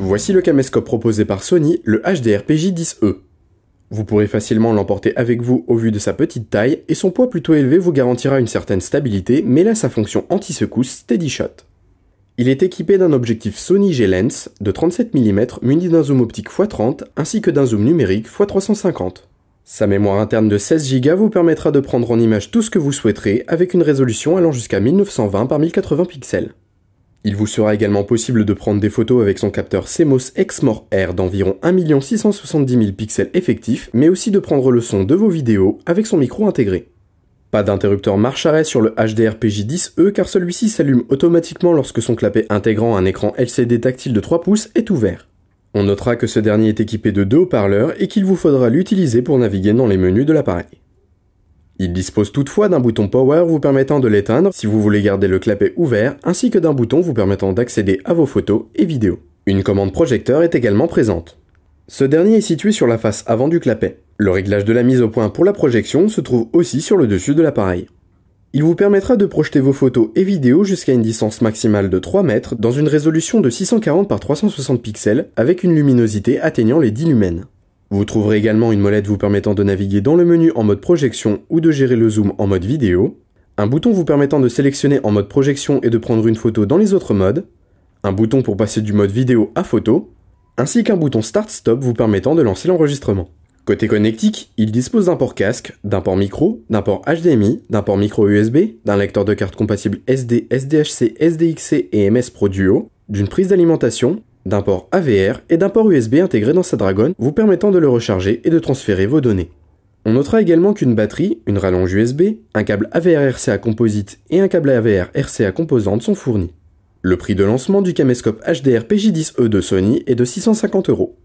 Voici le caméscope proposé par Sony, le HDRPJ 10E. Vous pourrez facilement l'emporter avec vous au vu de sa petite taille et son poids plutôt élevé vous garantira une certaine stabilité mais là sa fonction anti-secousse Steady Shot. Il est équipé d'un objectif Sony G-Lens de 37 mm muni d'un zoom optique x30 ainsi que d'un zoom numérique x350. Sa mémoire interne de 16 Go vous permettra de prendre en image tout ce que vous souhaiterez avec une résolution allant jusqu'à 1920 par 1080 pixels. Il vous sera également possible de prendre des photos avec son capteur CMOS Exmor R d'environ 1 670 000 pixels effectifs, mais aussi de prendre le son de vos vidéos avec son micro intégré. Pas d'interrupteur marche arrêt sur le hdrpj 10 e car celui-ci s'allume automatiquement lorsque son clapet intégrant un écran LCD tactile de 3 pouces est ouvert. On notera que ce dernier est équipé de deux haut-parleurs et qu'il vous faudra l'utiliser pour naviguer dans les menus de l'appareil. Il dispose toutefois d'un bouton Power vous permettant de l'éteindre si vous voulez garder le clapet ouvert, ainsi que d'un bouton vous permettant d'accéder à vos photos et vidéos. Une commande projecteur est également présente. Ce dernier est situé sur la face avant du clapet. Le réglage de la mise au point pour la projection se trouve aussi sur le dessus de l'appareil. Il vous permettra de projeter vos photos et vidéos jusqu'à une distance maximale de 3 mètres dans une résolution de 640 par 360 pixels avec une luminosité atteignant les 10 lumens. Vous trouverez également une molette vous permettant de naviguer dans le menu en mode projection ou de gérer le zoom en mode vidéo, un bouton vous permettant de sélectionner en mode projection et de prendre une photo dans les autres modes, un bouton pour passer du mode vidéo à photo, ainsi qu'un bouton Start-Stop vous permettant de lancer l'enregistrement. Côté connectique, il dispose d'un port casque, d'un port micro, d'un port HDMI, d'un port micro USB, d'un lecteur de cartes compatible SD, SDHC, SDXC et MS Pro Duo, d'une prise d'alimentation, d'un port AVR et d'un port USB intégré dans sa Dragon, vous permettant de le recharger et de transférer vos données. On notera également qu'une batterie, une rallonge USB, un câble AVR RCA composite et un câble AVR RCA composante sont fournis. Le prix de lancement du caméscope HDR PJ10E de Sony est de 650 euros.